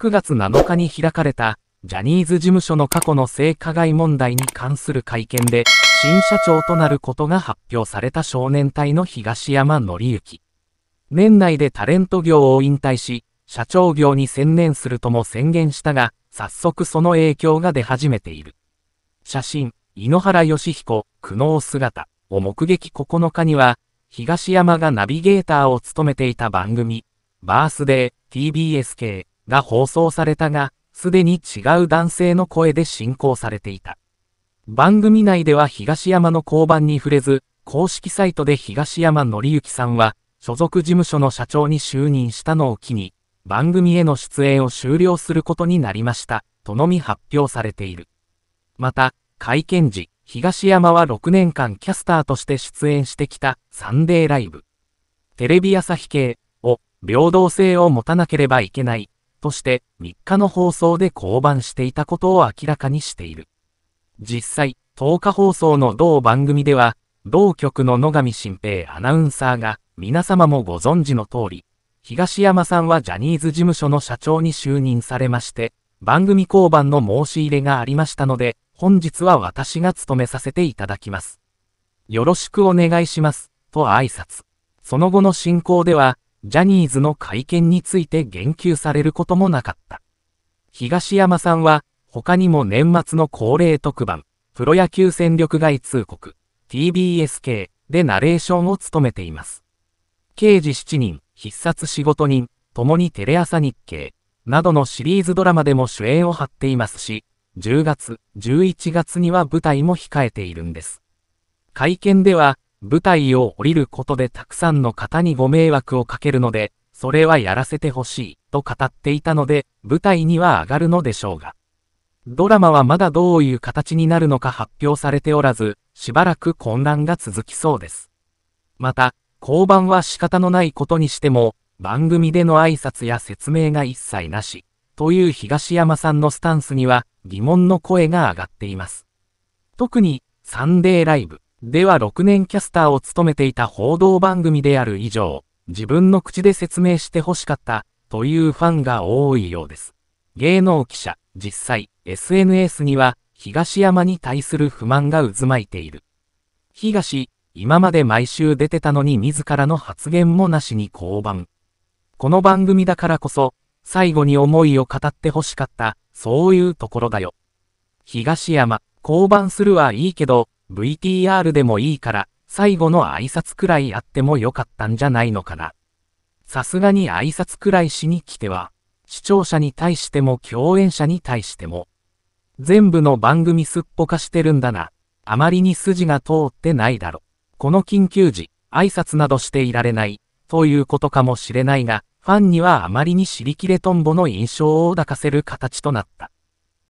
9月7日に開かれた、ジャニーズ事務所の過去の性加害問題に関する会見で、新社長となることが発表された少年隊の東山紀之。年内でタレント業を引退し、社長業に専念するとも宣言したが、早速その影響が出始めている。写真、井ノ原義彦、苦悩姿を目撃9日には、東山がナビゲーターを務めていた番組、バースデー TBS k が放送されたが、すでに違う男性の声で進行されていた。番組内では東山の交番に触れず、公式サイトで東山紀之さんは、所属事務所の社長に就任したのを機に、番組への出演を終了することになりました、とのみ発表されている。また、会見時、東山は6年間キャスターとして出演してきたサンデーライブ。テレビ朝日系を平等性を持たなければいけないとして3日の放送で降板していたことを明らかにしている。実際、10日放送の同番組では、同局の野上新平アナウンサーが、皆様もご存知の通り、東山さんはジャニーズ事務所の社長に就任されまして、番組降板の申し入れがありましたので、本日は私が務めさせていただきます。よろしくお願いします、と挨拶。その後の進行では、ジャニーズの会見について言及されることもなかった。東山さんは、他にも年末の恒例特番、プロ野球戦力外通告、TBS 系でナレーションを務めています。刑事7人、必殺仕事人、共にテレ朝日経、などのシリーズドラマでも主演を張っていますし、10月、11月には舞台も控えているんです。会見では、舞台を降りることでたくさんの方にご迷惑をかけるので、それはやらせてほしい、と語っていたので、舞台には上がるのでしょうが。ドラマはまだどういう形になるのか発表されておらず、しばらく混乱が続きそうです。また、交番は仕方のないことにしても、番組での挨拶や説明が一切なし、という東山さんのスタンスには疑問の声が上がっています。特に、サンデーライブ。では6年キャスターを務めていた報道番組である以上、自分の口で説明して欲しかった、というファンが多いようです。芸能記者、実際、SNS には、東山に対する不満が渦巻いている。東、今まで毎週出てたのに自らの発言もなしに降板。この番組だからこそ、最後に思いを語って欲しかった、そういうところだよ。東山、降板するはいいけど、VTR でもいいから、最後の挨拶くらいあってもよかったんじゃないのかな。さすがに挨拶くらいしに来ては、視聴者に対しても共演者に対しても、全部の番組すっぽかしてるんだな。あまりに筋が通ってないだろ。この緊急時、挨拶などしていられない、ということかもしれないが、ファンにはあまりに尻切れとんぼの印象を抱かせる形となった。